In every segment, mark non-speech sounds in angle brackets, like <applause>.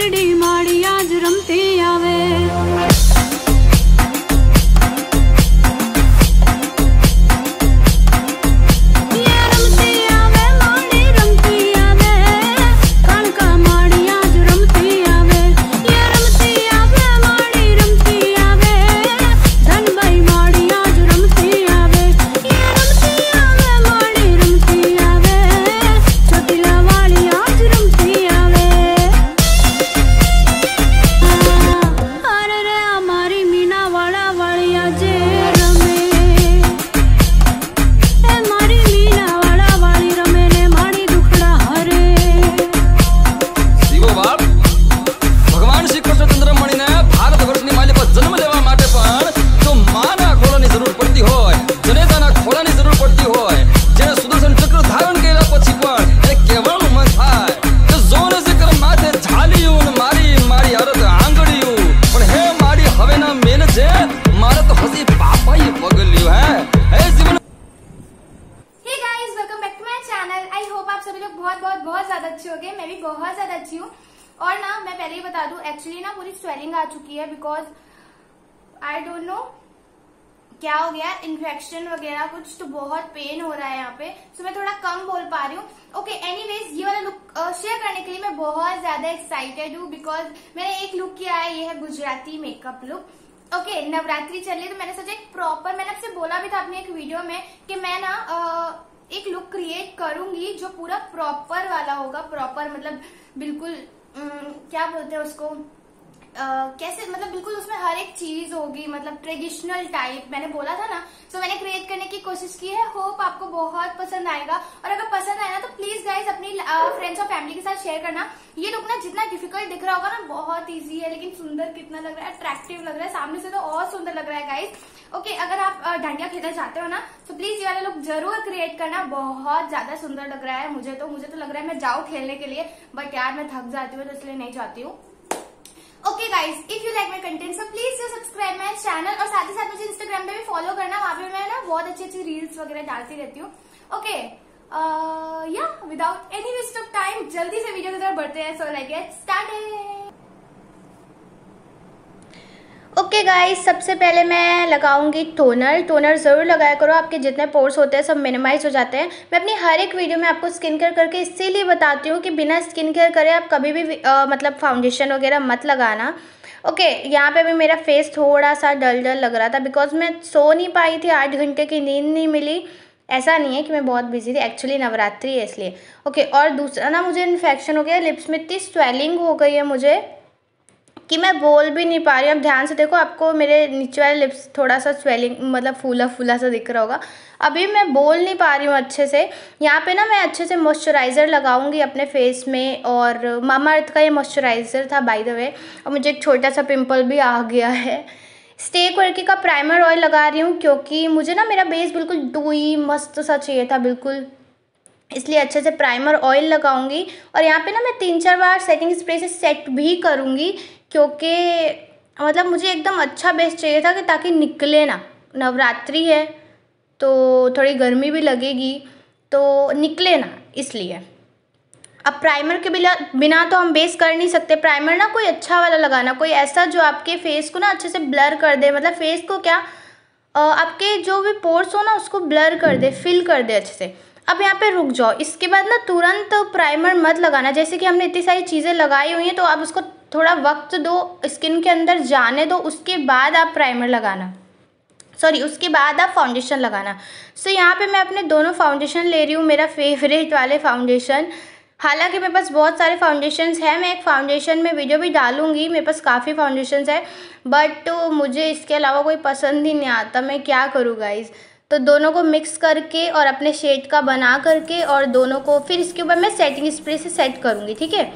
આલડી માળી આજ રમતી मैं भी बहुत ज्यादा अच्छी हूँ और ना मैं पहले ही बता दू एक्चुअली ना पूरी स्वेलिंग आ चुकी है बिकॉज आई डोंट नो क्या हो गया इन्फेक्शन वगैरह कुछ तो बहुत पेन हो रहा है यहाँ पे सो so, मैं थोड़ा कम बोल पा रही हूँ ओके एनीवेज ये वाला लुक शेयर करने के लिए मैं बहुत ज्यादा एक्साइटेड हूँ बिकॉज मैंने एक लुक किया है ये है Gujarati makeup look okay okay, Navratri चल रही है तो मैंने सोचा एक प्रॉपर मैंने आपसे बोला भी था अपने एक वीडियो में कि मैं ना एक लुक क्रिएट करूंगी जो पूरा प्रॉपर वाला होगा प्रॉपर मतलब बिल्कुल न, क्या बोलते हैं उसको कैसे मतलब बिल्कुल उसमें हर एक चीज होगी मतलब ट्रेडिशनल टाइप मैंने बोला था ना सो so, मैंने क्रिएट करने की कोशिश की है होप आपको बहुत पसंद आएगा और अगर पसंद आए ना तो प्लीज गाइज अपनी फ्रेंड्स और फैमिली के साथ शेयर करना ये लुक ना जितना डिफिकल्ट दिख रहा होगा ना बहुत ईजी है लेकिन सुंदर कितना लग रहा है अट्रैक्टिव लग रहा है सामने से तो और सुंदर लग रहा है गाइज ओके अगर आप डांडिया खेलना चाहते हो ना तो प्लीज ये वाला लुक जरूर क्रिएट करना बहुत ज्यादा सुंदर लग रहा है मुझे तो मुझे तो लग रहा है मैं जाऊँ खेलने के लिए बट यार मैं थक जाती हूँ तो इसलिए नहीं जाती हूँ okay guys if you like my content so please subscribe my channel और साथ ही साथ मुझे इंस्टाग्राम पे भी फॉलो करना वहां पर मैं ना बहुत अच्छी अच्छी रील्स वगैरह डालती रहती हूँ ओके या without any waste of time जल्दी से वीडियो की तरफ बढ़ते हैं so like get start okay guys सबसे पहले मैं लगाऊंगी टोनर टोनर ज़रूर लगाया करो आपके जितने पोर्स होते हैं सब मिनिमाइज हो जाते हैं मैं अपनी हर एक वीडियो में आपको स्किन केयर करके इसीलिए बताती हूँ कि बिना स्किन केयर करे आप कभी भी आ, मतलब फाउंडेशन वगैरह मत लगाना ओके okay, यहाँ पे भी मेरा फेस थोड़ा सा डल डल लग रहा था बिकॉज मैं सो नहीं पाई थी आठ घंटे की नींद नहीं मिली ऐसा नहीं है कि मैं बहुत बिजी थी एक्चुअली नवरात्रि है इसलिए ओके okay, और दूसरा ना मुझे इन्फेक्शन हो गया लिप्स में इतनी स्वेलिंग हो गई है मुझे कि मैं बोल भी नहीं पा रही हूँ अब ध्यान से देखो आपको मेरे नीचे वाले लिप्स थोड़ा सा स्वेलिंग मतलब फूला फूला सा दिख रहा होगा अभी मैं बोल नहीं पा रही हूँ अच्छे से यहाँ पे ना मैं अच्छे से मॉइस्चराइज़र लगाऊंगी अपने फेस में और मामा अर्थ का ये मॉइस्चराइज़र था बाय द वे और मुझे एक छोटा सा पिम्पल भी आ गया है स्टे करके का प्राइमर ऑयल लगा रही हूँ क्योंकि मुझे ना मेरा बेस बिल्कुल डूई मस्त सा चाहिए था बिल्कुल इसलिए अच्छे से प्राइमर ऑयल लगाऊंगी और यहाँ पे ना मैं तीन चार बार सेटिंग स्प्रे से सेट भी करूँगी क्योंकि मतलब मुझे एकदम अच्छा बेस चाहिए था कि ताकि निकले ना नवरात्रि है तो थोड़ी गर्मी भी लगेगी तो निकले ना इसलिए अब प्राइमर के बिना बिना तो हम बेस कर नहीं सकते प्राइमर ना कोई अच्छा वाला लगाना कोई ऐसा जो आपके फेस को ना अच्छे से ब्लर कर दे मतलब फेस को क्या आपके जो भी पोर्स हो ना उसको ब्लर कर दे फिल कर दे अच्छे से अब यहाँ पे रुक जाओ इसके बाद ना तुरंत प्राइमर मत लगाना जैसे कि हमने इतनी सारी चीज़ें लगाई हुई हैं तो आप उसको थोड़ा वक्त दो स्किन के अंदर जाने दो उसके बाद आप प्राइमर लगाना सॉरी उसके बाद आप फाउंडेशन लगाना सो so, यहाँ पे मैं अपने दोनों फाउंडेशन ले रही हूँ मेरा फेवरेट वाले फाउंडेशन हालांकि मेरे पास बहुत सारे फाउंडेशन हैं मैं एक फाउंडेशन में वीडियो भी डालूंगी मेरे पास काफ़ी फाउंडेशन है बट तो मुझे इसके अलावा कोई पसंद ही नहीं आता मैं क्या करूँ गाइज़ तो दोनों को मिक्स करके और अपने शेड का बना करके और दोनों को फिर इसके ऊपर मैं सेटिंग स्प्रे से सेट करूँगी ठीक है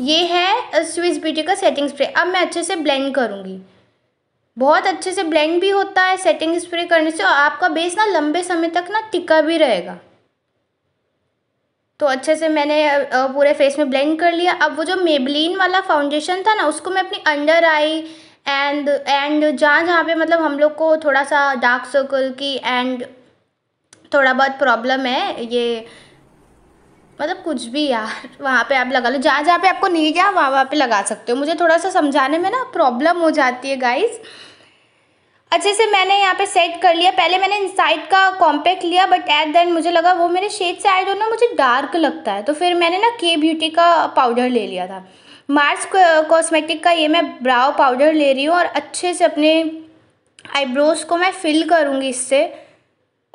ये है स्विस ब्यूटी का सेटिंग स्प्रे अब मैं अच्छे से ब्लेंड करूँगी बहुत अच्छे से ब्लेंड भी होता है सेटिंग स्प्रे करने से और आपका बेस ना लंबे समय तक ना टिका भी रहेगा तो अच्छे से मैंने पूरे फेस में ब्लेंड कर लिया अब वो जो मेबलिन वाला फाउंडेशन था ना उसको मैं अपनी अंडर आई एंड एंड जहाँ जहाँ पे मतलब हम लोग को थोड़ा सा डार्क सर्कल की एंड थोड़ा बहुत प्रॉब्लम है ये मतलब कुछ भी यार वहाँ पे आप लगा लो जहाँ जहाँ पे आपको नहीं गया वहाँ वहाँ पे लगा सकते हो मुझे थोड़ा सा समझाने में ना प्रॉब्लम हो जाती है गाइस अच्छे से मैंने यहाँ पे सेट कर लिया पहले मैंने इन का कॉम्पैक्ट लिया बट एट दैन मुझे लगा वो मेरे शेड से आए हो ना मुझे डार्क लगता है तो फिर मैंने ना के ब्यूटी का पाउडर ले लिया था मार्स कॉस्मेटिक का ये मैं ब्राउ पाउडर ले रही हूँ और अच्छे से अपने आईब्रोज़ को मैं फिल करूँगी इससे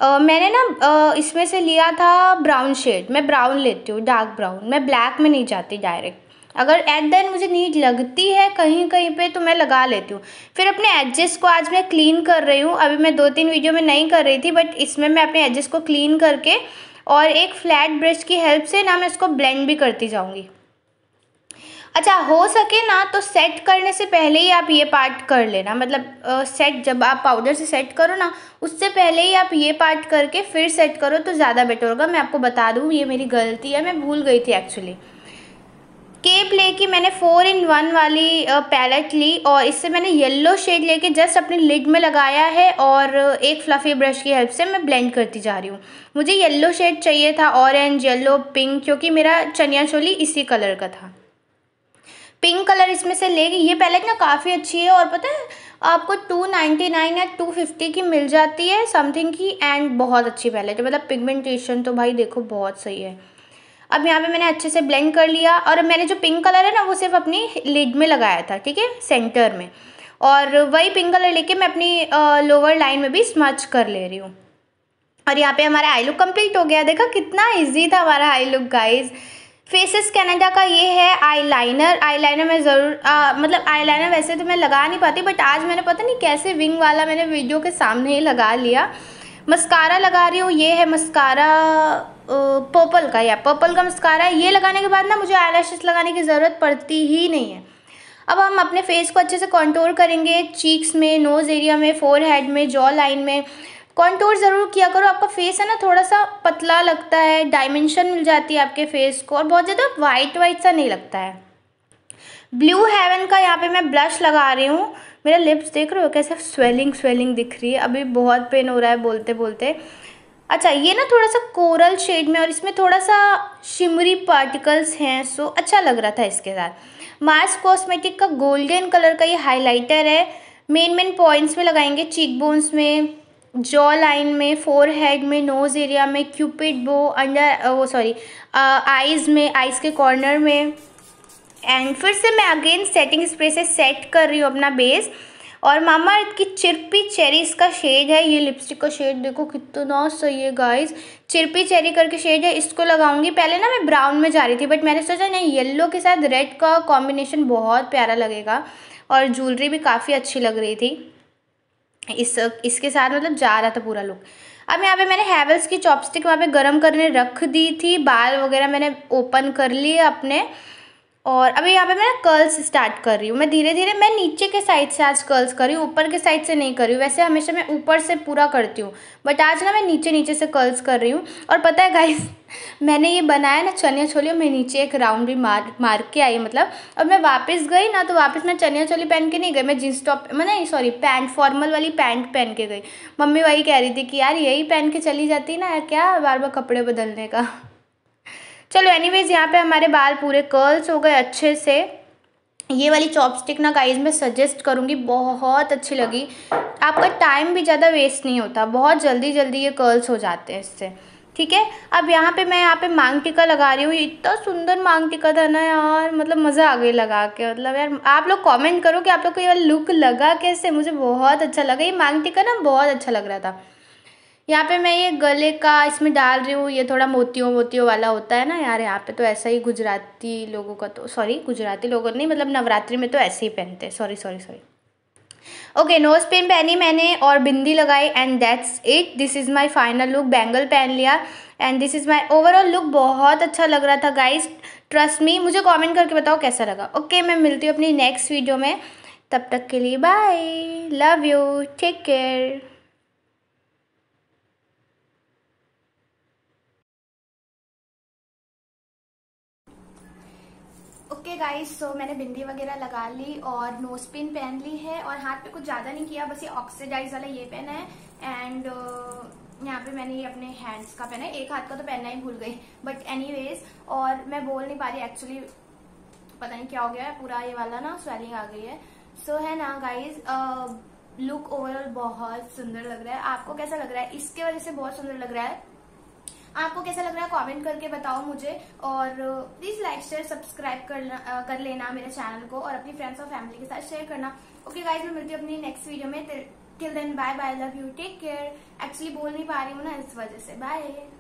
मैंने ना इसमें से लिया था ब्राउन शेड मैं ब्राउन लेती हूँ डार्क ब्राउन मैं ब्लैक में नहीं जाती डायरेक्ट अगर एट द एंड मुझे नीड लगती है कहीं कहीं पे तो मैं लगा लेती हूँ फिर अपने एडजस्ट को आज मैं क्लीन कर रही हूँ अभी मैं दो तीन वीडियो में नहीं कर रही थी बट इसमें मैं अपने एडजस्ट को क्लीन करके और एक फ्लैट ब्रश की हेल्प से ना मैं इसको ब्लेंड भी करती जाऊँगी अच्छा हो सके ना तो सेट करने से पहले ही आप ये पार्ट कर लेना मतलब आ, सेट जब आप पाउडर से सेट करो ना उससे पहले ही आप ये पार्ट करके फिर सेट करो तो ज़्यादा बेटर होगा मैं आपको बता दूँ ये मेरी गलती है मैं भूल गई थी एक्चुअली केप लेके मैंने फ़ोर इन वन वाली पैलेट ली और इससे मैंने येलो शेड लेके जस्ट अपने लिड में लगाया है और एक फ्लफ़ी ब्रश की हेल्प से मैं ब्लेंड करती जा रही हूँ मुझे येलो शेड चाहिए था ऑरेंज येलो पिंक क्योंकि मेरा चनिया चोली इसी कलर का था पिंक कलर इसमें से लेगी ये पैलेट ना काफ़ी अच्छी है और पता है आपको टू नाइन्टी नाइन या टू फिफ्टी की मिल जाती है समथिंग की एंड बहुत अच्छी पैलेट है मतलब पिगमेंटेशन तो भाई देखो बहुत सही है अब यहाँ पे मैंने अच्छे से ब्लेंड कर लिया और मैंने जो पिंक कलर है ना वो सिर्फ अपनी लिड में लगाया था ठीक है सेंटर में और वही पिंक कलर लेके मैं अपनी लोअर लाइन में भी स्मच कर ले रही हूँ और यहाँ पे हमारा आई लुक कंप्लीट हो गया देखा कितना इजी था हमारा eye look guys faces Canada का ये है आईलाइनर आईलाइनर मैं ज़रूर मतलब आईलाइनर वैसे तो मैं लगा नहीं पाती बट आज मैंने पता नहीं कैसे विंग वाला मैंने वीडियो के सामने ही लगा लिया मस्कारा लगा रही हूँ ये है मस्कारा पर्पल का या पर्पल का मस्कारा ये लगाने के बाद ना मुझे आई लगाने की ज़रूरत पड़ती ही नहीं है अब हम अपने फेस को अच्छे से कंट्रोल करेंगे चीक्स में नोज़ एरिया में फोर हेड में जॉ लाइन में कॉन्टोर ज़रूर किया करो आपका फेस है ना थोड़ा सा पतला लगता है डायमेंशन मिल जाती है आपके फेस को और बहुत ज़्यादा वाइट वाइट सा नहीं लगता है ब्लू हेवन का यहाँ पे मैं ब्लश लगा रही हूँ मेरा लिप्स देख रहे हो कैसे स्वेलिंग स्वेलिंग दिख रही है अभी बहुत पेन हो रहा है बोलते बोलते अच्छा ये ना थोड़ा सा कोरल शेड में और इसमें थोड़ा सा शिमरी पार्टिकल्स हैं सो अच्छा लग रहा था इसके साथ मार्स कॉस्मेटिक का गोल्डन कलर का ये हाईलाइटर है मेन मेन पॉइंट्स में लगाएंगे चीक बोन्स में जॉ लाइन में फोर हेड में नोज़ एरिया में क्यूपिड बो अंडर वो सॉरी आइज़ में आइज़ के कॉर्नर में एंड फिर से मैं अगेन सेटिंग स्प्रे से सेट कर रही हूँ अपना बेस और मामा अर्थ की चिरपी चेरी इसका शेड है ये लिपस्टिक का शेड देखो कितना सही है गाइस चिरपी चेरी करके शेड है इसको लगाऊंगी पहले ना मैं ब्राउन में जा रही थी बट मैंने सोचा नहीं येलो के साथ रेड का कॉम्बिनेशन बहुत प्यारा लगेगा और ज्वेलरी भी काफ़ी अच्छी लग रही थी इस इसके साथ मतलब जा रहा था पूरा लुक अब यहाँ पे मैंने हैवल्स की चॉपस्टिक वहाँ पे गरम करने रख दी थी बाल वगैरह मैंने ओपन कर लिए अपने और अभी यहाँ पे मैं कर्ल्स स्टार्ट कर रही हूँ मैं धीरे धीरे मैं नीचे के साइड से आज कर्ल्स कर रही हूँ ऊपर के साइड से नहीं कर रही हूँ वैसे हमेशा मैं ऊपर से पूरा करती हूँ बट आज ना मैं नीचे नीचे से कर्ल्स कर रही हूँ और पता है गाइस <laughs> मैंने ये बनाया ना चनिया छोली मैं नीचे एक राउंड भी मार मार के आई मतलब अब मैं वापस गई ना तो वापस मैं चनिया छोली पहन के नहीं गई मैं जींस टॉप मैंने सॉरी पैंट फॉर्मल वाली पैंट पहन के गई मम्मी वही कह रही थी कि यार यही पहन के चली जाती ना क्या बार बार कपड़े बदलने का चलो एनीवेज यहाँ पे हमारे बाल पूरे कर्ल्स हो गए अच्छे से ये वाली चॉपस्टिक ना गाइज मैं सजेस्ट करूँगी बहुत अच्छी लगी आपका टाइम भी ज़्यादा वेस्ट नहीं होता बहुत जल्दी जल्दी ये कर्ल्स हो जाते हैं इससे ठीक है अब यहाँ पे मैं यहाँ पे मांग टिका लगा रही हूँ इतना सुंदर मांग टिका था ना यार मतलब मज़ा आ गई लगा के मतलब यार आप लोग कमेंट करो कि आप लोग को ये लुक लगा कैसे मुझे बहुत अच्छा लगा ये मांग टिका ना बहुत अच्छा लग रहा था यहाँ पे मैं ये गले का इसमें डाल रही हूँ ये थोड़ा मोतियों मोतियों वाला होता है ना यार यहाँ पे तो ऐसा ही गुजराती लोगों का तो सॉरी गुजराती लोगों नहीं मतलब नवरात्रि में तो ऐसे ही पहनते हैं sorry sorry sorry okay nose pin पहनी मैंने और बिंदी लगाई and that's it this is my final look bangle पहन लिया and this is my overall look बहुत अच्छा लग रहा था गाइज ट्रस्ट मी मुझे कॉमेंट करके बताओ कैसा लगा ओके okay, मैं मिलती हूँ अपनी नेक्स्ट वीडियो में तब तक के लिए bye love you take care okay guys so मैंने बिंदी वगैरह लगा ली और नोज पिन पहन ली है और हाथ पे कुछ ज्यादा नहीं किया बस ये ऑक्सीडाइज वाला ये पहना है एंड uh, यहाँ पे मैंने ये अपने हैंड्स का पहना है एक हाथ का तो पहनना ही भूल गई बट एनी और मैं बोल नहीं पा रही एक्चुअली पता नहीं क्या हो गया है पूरा ये वाला ना स्वेलिंग आ गई है सो so, है ना गाइज लुक ओवरऑल बहुत सुंदर लग रहा है आपको कैसा लग रहा है इसके वजह से बहुत सुंदर लग रहा है आपको कैसा लग रहा है कमेंट करके बताओ मुझे और प्लीज लाइक शेयर सब्सक्राइब करना uh, कर लेना मेरे चैनल को और अपनी फ्रेंड्स और फैमिली के साथ शेयर करना ओके गाइज मैं मिलती हूँ अपनी नेक्स्ट वीडियो में till then bye bye love you take care actually बोल नहीं पा रही हूँ ना इस वजह से बाय